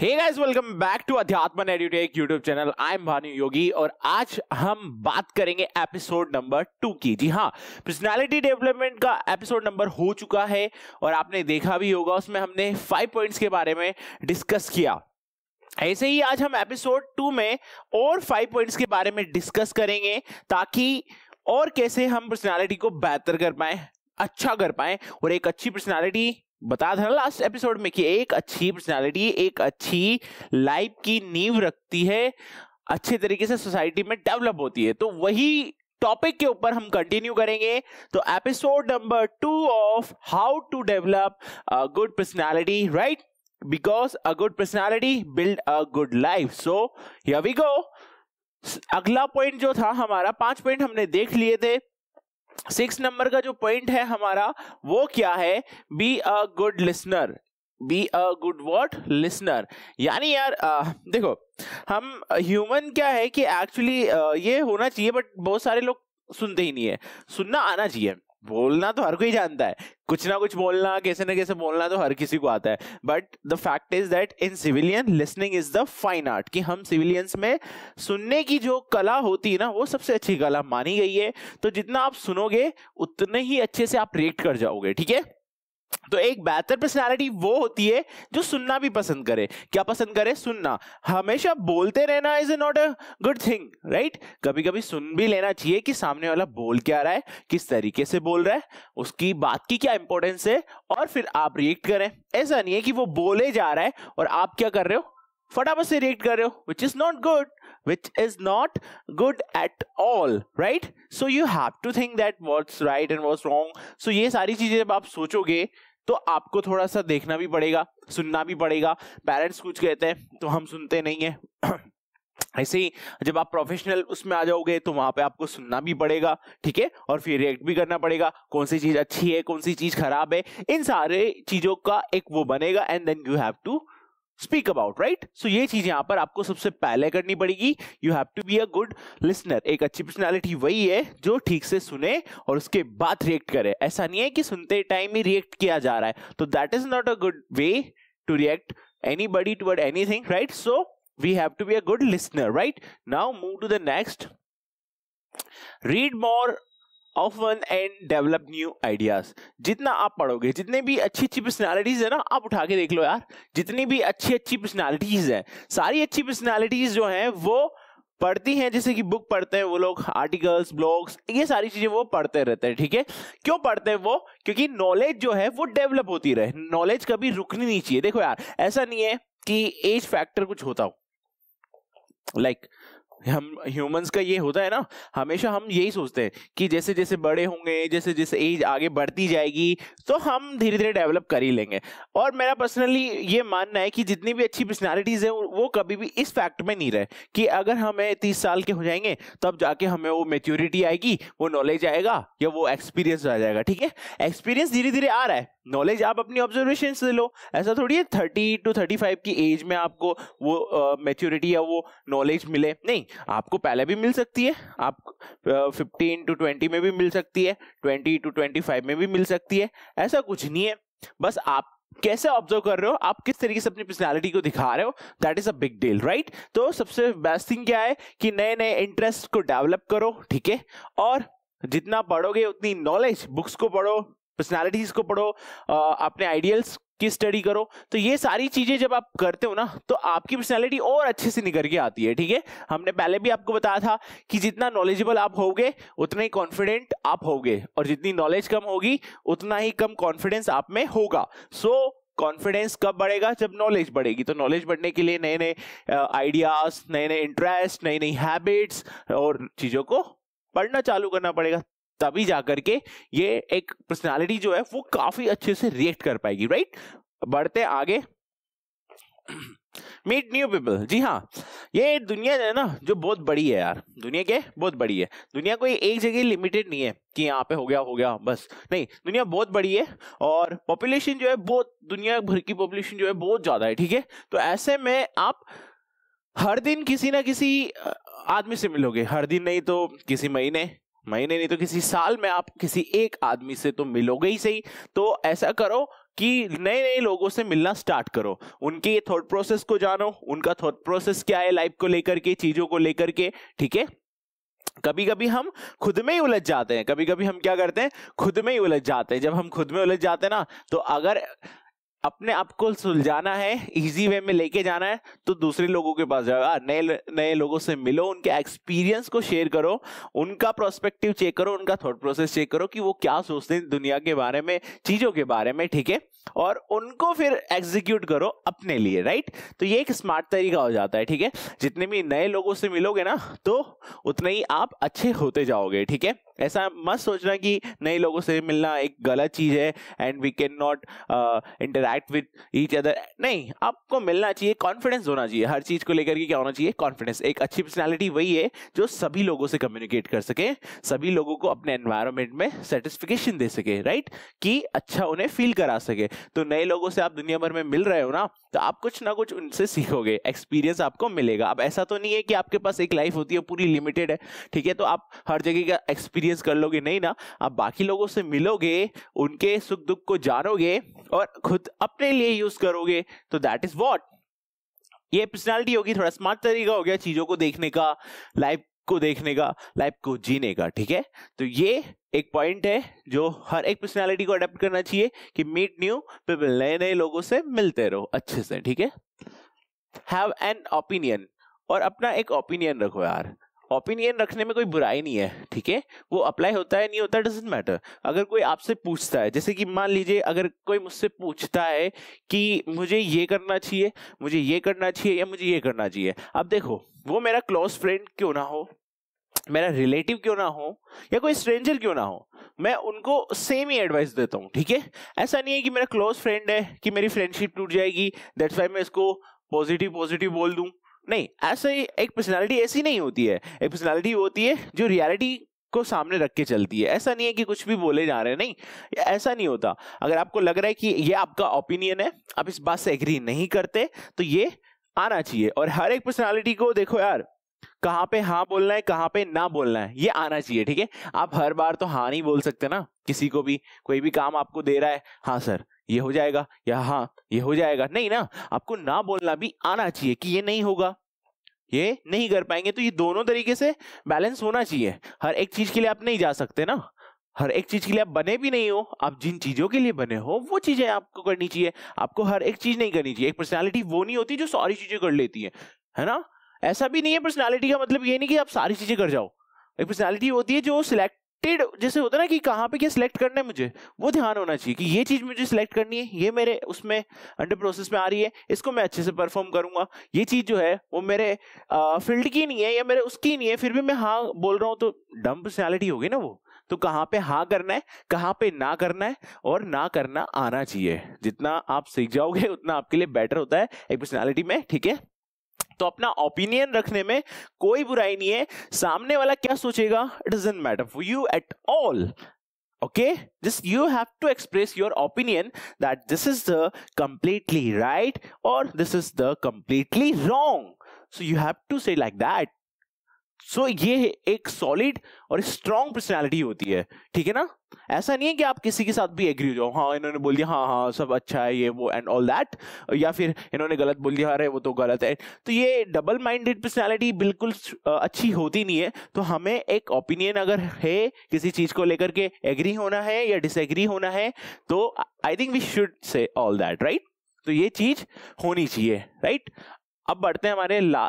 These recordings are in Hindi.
hey guys welcome back to Adhyatm edutech YouTube channel I am Bhanu Yogi और आज हम बात करेंगे एपिसोड नंबर टू की जी हाँ पर्सनालिटी डेवलपमेंट का एपिसोड नंबर हो चुका है और आपने देखा भी होगा उसमें हमने फाइव पॉइंट्स के बारे में डिस्कस किया ऐसे ही आज हम एपिसोड टू में और फाइव पॉइंट्स के बारे में डिस्कस करेंगे ताकि और कैसे हम पर्सनैलिटी को बेहतर कर पाए अच्छा कर पाए और एक अच्छी पर्सनैलिटी बता देना लास्ट एपिसोड में कि एक अच्छी पर्सनालिटी एक अच्छी लाइफ की नींव रखती है अच्छे तरीके से सोसाइटी में डेवलप होती है तो वही टॉपिक के ऊपर हम कंटिन्यू करेंगे तो episode number two of how to develop a good personality right because a good personality build a good life so we go अगला पॉइंट जो था हमारा पांच पॉइंट हमने देख लिए थे सिक्स नंबर का जो पॉइंट है हमारा वो क्या है be a good listener be a good what listener यानी यार आ, देखो हम ह्यूमन क्या है कि एक्चुअली ये होना चाहिए बट बहुत सारे लोग सुनते ही नहीं है सुनना आना चाहिए बोलना तो हर कोई जानता है कुछ ना कुछ बोलना कैसे ना कैसे बोलना तो हर किसी को आता है but the fact is that in civilian listening is the fine art कि हम सिविलियंस में सुनने की जो कला होती है ना वो सबसे अच्छी कला मानी गई है तो जितना आप सुनोगे उतने ही अच्छे से आप रिएक्ट कर जाओगे ठीक है तो एक बेहतर पर्सनालिटी वो होती है जो सुनना भी पसंद करे क्या पसंद करे सुनना हमेशा बोलते रहना is not a good thing right कभी कभी सुन भी लेना चाहिए कि सामने वाला बोल क्या रहा है किस तरीके से बोल रहा है उसकी बात की क्या इंपॉर्टेंस है और फिर आप रिएक्ट करें ऐसा नहीं है कि वो बोले जा रहा है और आप क्या कर रहे हो फटाफट से रिएक्ट कर रहे हो which is not good which is not good at all right so you have to think that what's right and what's wrong so ये सारी चीजें जब आप सोचोगे तो आपको थोड़ा सा देखना भी पड़ेगा सुनना भी पड़ेगा पेरेंट्स कुछ कहते हैं तो हम सुनते नहीं है ऐसे ही जब आप प्रोफेशनल उसमें आ जाओगे तो वहां पे आपको सुनना भी पड़ेगा ठीक है और फिर रिएक्ट भी करना पड़ेगा कौन सी चीज अच्छी है कौन सी चीज खराब है इन सारे चीजों का एक वो बनेगा and then you have to speak about right so ये चीज यहाँ पर आपको सबसे पहले करनी पड़ेगी you have to be a good listener एक अच्छी पर्सनैलिटी वही है जो ठीक से सुने और उसके बाद रिएक्ट करे ऐसा नहीं है कि सुनते टाइम ही रिएक्ट किया जा रहा है तो that is not a good way to react anybody toward anything right so we have to be a good listener right now move to the next read more often and develop new ideas जितना आप पढ़ोगे जितने भी अच्छी अच्छी पर्सनैलिटीज है ना आप उठा के देख लो यार जितनी भी अच्छी अच्छी पर्सनैलिटीज है सारी अच्छी पर्सनैलिटीज जो हैं वो पढ़ती हैं जैसे कि बुक पढ़ते हैं वो लोग आर्टिकल्स ब्लॉग्स ये सारी चीजें वो पढ़ते रहते हैं ठीक है क्यों पढ़ते हैं वो क्योंकि नॉलेज जो है वो डेवलप होती रहे नॉलेज कभी रुकनी नहीं चाहिए देखो यार ऐसा नहीं है कि एज फैक्टर कुछ होता हो लाइक like, हम ह्यूमंस का ये होता है ना हमेशा हम यही सोचते हैं कि जैसे जैसे बड़े होंगे जैसे जैसे एज आगे बढ़ती जाएगी तो हम धीरे धीरे डेवलप कर ही लेंगे और मेरा पर्सनली ये मानना है कि जितनी भी अच्छी पर्सनैलिटीज़ हैं वो कभी भी इस फैक्ट में नहीं रहे कि अगर हमें तीस साल के हो जाएंगे तब जाके हमें वो मेच्योरिटी आएगी वो नॉलेज आएगा या वो एक्सपीरियंस आ जाएगा ठीक है एक्सपीरियंस धीरे धीरे आ रहा है नॉलेज आप अपनी ऑब्जर्वेशन से लो ऐसा थोड़ी है थर्टी टू थर्टी फाइव की एज में आपको वो मेच्योरिटी uh, या वो नॉलेज मिले नहीं आपको पहले भी मिल सकती है आप फिफ्टीन टू ट्वेंटी में भी मिल सकती है ट्वेंटी टू ट्वेंटी फाइव में भी मिल सकती है ऐसा कुछ नहीं है बस आप कैसे ऑब्जर्व कर रहे हो आप किस तरीके से अपनी पर्सनैलिटी को दिखा रहे हो that is a big deal right तो सबसे बेस्ट थिंग क्या है कि नए नए इंटरेस्ट को डेवलप करो ठीक है और जितना पढ़ोगे उतनी नॉलेज बुक्स को पढ़ो पर्सनैलिटीज को पढ़ो अपने आइडियल्स की स्टडी करो तो ये सारी चीजें जब आप करते हो ना तो आपकी पर्सनैलिटी और अच्छे से निकल के आती है ठीक है हमने पहले भी आपको बताया था कि जितना नॉलेजेबल आप होगे उतना ही कॉन्फिडेंट आप होगे और जितनी नॉलेज कम होगी उतना ही कम कॉन्फिडेंस आप में होगा सो so, कॉन्फिडेंस कब बढ़ेगा जब नॉलेज बढ़ेगी तो नॉलेज बढ़ने के लिए नए नए आइडियाज नए नए इंटरेस्ट नई नई हैबिट्स और चीज़ों को पढ़ना चालू करना पड़ेगा तभी जाकर के ये एक पर्सनालिटी जो है वो काफी अच्छे से रिएक्ट कर पाएगी राइट बढ़ते आगे मीट न्यू पीपल जी हाँ ये दुनिया है ना जो बहुत बड़ी है यार दुनिया के बहुत बड़ी है दुनिया कोई एक जगह लिमिटेड नहीं है कि यहाँ पे हो गया हो गया बस नहीं दुनिया बहुत बड़ी है और पॉपुलेशन जो है बहुत दुनिया भर की पॉपुलेशन जो है बहुत ज़्यादा है ठीक है तो ऐसे में आप हर दिन किसी ना किसी आदमी से मिलोगे हर दिन नहीं तो किसी महीने महीने नहीं तो किसी साल में आप किसी एक आदमी से तो मिलोगे ही सही तो ऐसा करो कि नए नए लोगों से मिलना स्टार्ट करो उनके ये थॉट प्रोसेस को जानो उनका थॉट प्रोसेस क्या है लाइफ को लेकर के चीजों को लेकर के ठीक है कभी कभी हम खुद में ही उलझ जाते हैं कभी कभी हम क्या करते हैं खुद में ही उलझ जाते हैं जब हम खुद में उलझ जाते हैं ना तो अगर अपने आप को सुलझाना है इजी वे में लेके जाना है तो दूसरे लोगों के पास जाओ हाँ, नए नए लोगों से मिलो उनके एक्सपीरियंस को शेयर करो उनका प्रोस्पेक्टिव चेक करो उनका थॉट प्रोसेस चेक करो कि वो क्या सोचते हैं दुनिया के बारे में चीज़ों के बारे में ठीक है और उनको फिर एग्जीक्यूट करो अपने लिए राइट तो ये एक स्मार्ट तरीका हो जाता है ठीक है जितने भी नए लोगों से मिलोगे ना तो उतने ही आप अच्छे होते जाओगे ठीक है ऐसा मत सोचना कि नए लोगों से मिलना एक गलत चीज़ है and we can not interact with each other नहीं आपको मिलना चाहिए कॉन्फिडेंस होना चाहिए हर चीज़ को लेकर के क्या होना चाहिए कॉन्फिडेंस एक अच्छी पर्सनैलिटी वही है जो सभी लोगों से कम्युनिकेट कर सके सभी लोगों को अपने एनवायरमेंट में सेटिस्फिकेशन दे सके राइट कि अच्छा उन्हें फील करा सके तो नए लोगों से आप दुनिया भर में मिल रहे हो ना तो आप कुछ ना कुछ उनसे सीखोगे एक्सपीरियंस आपको मिलेगा अब ऐसा तो नहीं है कि आपके पास एक लाइफ होती है पूरी लिमिटेड है ठीक है तो आप हर जगह का एक्सपीरियंस एक्सपीरियंस कर लोगे नहीं ना आप बाकी लोगों से मिलोगे उनके सुख दुख को जानोगे और खुद अपने लिए यूज करोगे तो दैट इज वॉट ये पर्सनैलिटी होगी थोड़ा स्मार्ट तरीका हो गया चीजों को देखने का लाइफ को देखने का लाइफ को जीने का ठीक है तो ये एक पॉइंट है जो हर एक पर्सनैलिटी को अडेप्ट करना चाहिए कि मीट न्यू पीपल नए नए लोगों से मिलते रहो अच्छे से ठीक है हैव एन ओपिनियन और अपना एक ओपिनियन रखो यार ओपिनियन रखने में कोई बुराई नहीं है ठीक है वो अप्लाई होता है नहीं होता डजेंट मैटर अगर कोई आपसे पूछता है जैसे कि मान लीजिए अगर कोई मुझसे पूछता है कि मुझे ये करना चाहिए मुझे ये करना चाहिए या मुझे ये करना चाहिए अब देखो वो मेरा क्लोज फ्रेंड क्यों ना हो मेरा रिलेटिव क्यों ना हो या कोई स्ट्रेंजर क्यों ना हो मैं उनको सेम ही एडवाइस देता हूँ ठीक है ऐसा नहीं है कि मेरा क्लोज फ्रेंड है कि मेरी फ्रेंडशिप टूट जाएगी दैट्स वाई मैं इसको पॉजिटिव पॉजिटिव बोल दूँ नहीं ऐसा ही एक पर्सनैलिटी ऐसी नहीं होती है एक पर्सनैलिटी होती है जो रियलिटी को सामने रख के चलती है ऐसा नहीं है कि कुछ भी बोले जा रहे हैं नहीं ऐसा नहीं होता अगर आपको लग रहा है कि ये आपका ओपिनियन है आप इस बात से एग्री नहीं करते तो ये आना चाहिए और हर एक पर्सनैलिटी को देखो यार कहाँ पे हाँ बोलना है कहाँ पे ना बोलना है ये आना चाहिए ठीक है आप हर बार तो हाँ नहीं बोल सकते ना किसी को भी कोई भी काम आपको दे रहा है हाँ सर ये हो जाएगा या हाँ ये हो जाएगा नहीं ना आपको ना बोलना भी आना चाहिए कि ये नहीं होगा ये नहीं कर पाएंगे तो ये दोनों तरीके से बैलेंस होना चाहिए हर एक चीज के लिए आप नहीं जा सकते ना हर एक चीज के लिए आप बने भी नहीं हो आप जिन चीजों के लिए बने हो वो चीजें आपको करनी चाहिए आपको हर एक चीज नहीं करनी चाहिए एक पर्सनैलिटी वो नहीं होती जो सारी चीजें कर लेती है है ना ऐसा भी नहीं है पर्सनैलिटी का मतलब ये नहीं कि आप सारी चीजें कर जाओ एक पर्सनैलिटी होती है जो सिलेक्ट सिलेक्टेड जैसे होता है ना कि कहाँ पे क्या सिलेक्ट करना है मुझे वो ध्यान होना चाहिए कि ये चीज़ मुझे सिलेक्ट करनी है ये मेरे उसमें अंडर प्रोसेस में आ रही है इसको मैं अच्छे से परफॉर्म करूंगा ये चीज़ जो है वो मेरे फील्ड की नहीं है या मेरे उसकी नहीं है फिर भी मैं हाँ बोल रहा हूँ तो डम पर्सनैलिटी होगी ना वो तो कहाँ पे हाँ करना है कहाँ पे ना करना है और ना करना आना चाहिए जितना आप सीख जाओगे उतना आपके लिए बेटर होता है एक पर्सनैलिटी में ठीक है तो अपना ओपिनियन रखने में कोई बुराई नहीं है सामने वाला क्या सोचेगा it is in matter for you at all okay just you have to express your opinion that this is the completely right और this is the completely wrong so you have to say like that so so, ये एक सॉलिड और स्ट्रांग पर्सनैलिटी होती है ठीक है ना ऐसा नहीं है कि आप किसी के साथ भी एग्री हो जाओ हाँ इन्होंने बोल दिया हाँ हाँ सब अच्छा है ये वो एंड ऑल दैट या फिर इन्होंने गलत बोल दिया अरे वो तो गलत है तो ये डबल माइंडेड पर्सनैलिटी बिल्कुल अच्छी होती नहीं है तो हमें एक ओपिनियन अगर है किसी चीज़ को लेकर के एग्री होना है या डिसएग्री होना है तो I think we should say all that right तो ये चीज होनी चाहिए राइट अब बढ़ते हैं हमारे आ,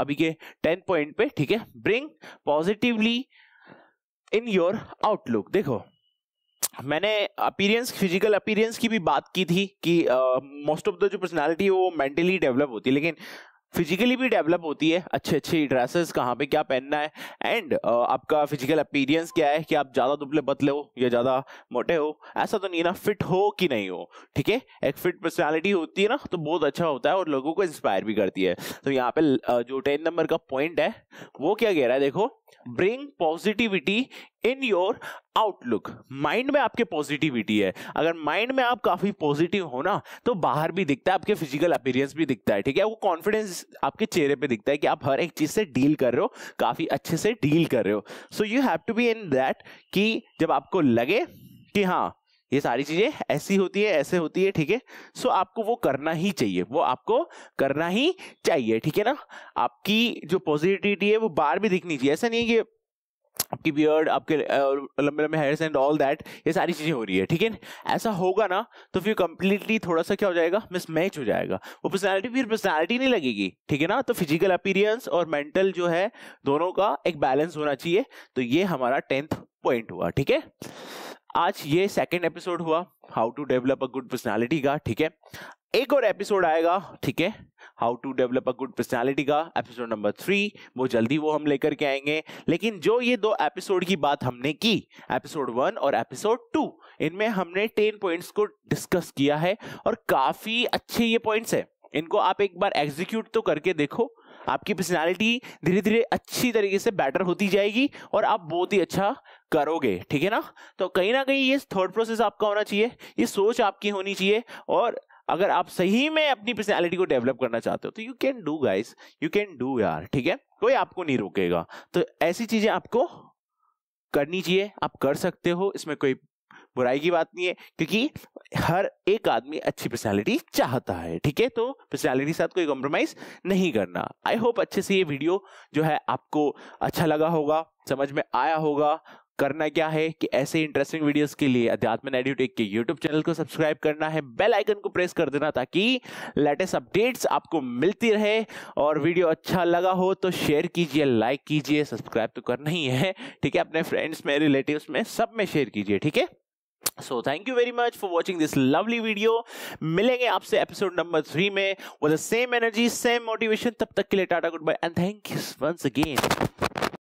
अभी के टेन पॉइंट पे ठीक है bring positively in your outlook देखो मैंने अपीरियंस फिजिकल अपीरियंस की भी बात की थी कि मोस्ट ऑफ द जो पर्सनालिटी है वो मेंटली डेवलप होती है लेकिन फिजिकली भी डेवलप होती है अच्छे अच्छे ड्रेसेस कहाँ पे क्या पहनना है एंड uh, आपका फिजिकल अपीरियंस क्या है कि आप ज़्यादा दुबले पतले हो या ज़्यादा मोटे हो ऐसा तो नहीं ना फिट हो कि नहीं हो ठीक है एक फिट पर्सनैलिटी होती है ना तो बहुत अच्छा होता है और लोगों को इंस्पायर भी करती है तो यहाँ पे uh, जो टेन नंबर का पॉइंट है वो क्या कह रहा है देखो bring positivity in your outlook mind में आपके पॉजिटिविटी है अगर माइंड में आप काफी पॉजिटिव हो ना तो बाहर भी दिखता है आपके फिजिकल अपीरियंस भी दिखता है ठीक है वो कॉन्फिडेंस आपके चेहरे पे दिखता है कि आप हर एक चीज से डील कर रहे हो काफी अच्छे से डील कर रहे हो so you have to be in that कि जब आपको लगे कि हाँ ये सारी चीजें ऐसी होती है ऐसे होती है ठीक है सो आपको वो करना ही चाहिए वो आपको करना ही चाहिए ठीक है ना आपकी जो पॉजिटिविटी है वो बार भी दिखनी चाहिए ऐसा नहीं है कि आपकी बियर्ड आपके लंबे लंबे हेयर्स एंड ऑल दैट ये सारी चीज़ें हो रही है ठीक है ऐसा होगा ना तो फिर कंप्लीटली थोड़ा सा क्या हो जाएगा मिसमैच हो जाएगा वो पर्सनैलिटी फिर पर्सनैलिटी नहीं लगेगी ठीक है ना तो फिजिकल अपीरियंस और मेंटल जो है दोनों का एक बैलेंस होना चाहिए तो ये हमारा टेंथ पॉइंट हुआ ठीक है आज ये सेकेंड एपिसोड हुआ how to develop a good personality का ठीक है एक और एपिसोड आएगा ठीक है how to develop a good personality का एपिसोड नंबर थ्री वो जल्दी वो हम लेकर के आएंगे लेकिन जो ये दो एपिसोड की बात हमने की एपिसोड वन और एपिसोड टू इनमें हमने टेन पॉइंट्स को डिस्कस किया है और काफी अच्छे ये पॉइंट्स है इनको आप एक बार एग्जीक्यूट तो करके देखो आपकी पर्सनैलिटी धीरे धीरे अच्छी तरीके से बेटर होती जाएगी और आप बहुत ही अच्छा करोगे ठीक है ना तो कहीं ना कहीं ये थर्ड प्रोसेस आपका होना चाहिए ये सोच आपकी होनी चाहिए और अगर आप सही में अपनी पर्सनैलिटी को डेवलप करना चाहते हो तो you can do guys you can do यार ठीक है कोई आपको नहीं रोकेगा तो ऐसी चीजें आपको करनी चाहिए आप कर सकते हो इसमें कोई बुराई की बात नहीं है क्योंकि हर एक आदमी अच्छी पर्सनैलिटी चाहता है ठीक है तो पर्सनैलिटी के साथ कोई कॉम्प्रोमाइज नहीं करना आई होप अच्छे से ये वीडियो जो है आपको अच्छा लगा होगा समझ में आया होगा करना क्या है कि ऐसे इंटरेस्टिंग वीडियोस के लिए अध्यात्म एडियोटेक के यूट्यूब चैनल को सब्सक्राइब करना है बेल आइकन को प्रेस कर देना ताकि लेटेस्ट अपडेट्स आपको मिलती रहे और वीडियो अच्छा लगा हो तो शेयर कीजिए लाइक कीजिए सब्सक्राइब तो करना ही है ठीक है अपने फ्रेंड्स में रिलेटिव्स में सब में शेयर कीजिए ठीक है so thank you very much for watching this lovely video मिलेंगे आपसे एपिसोड नंबर थ्री में with the same energy same motivation तब तक के लिए tata goodbye and thank you once again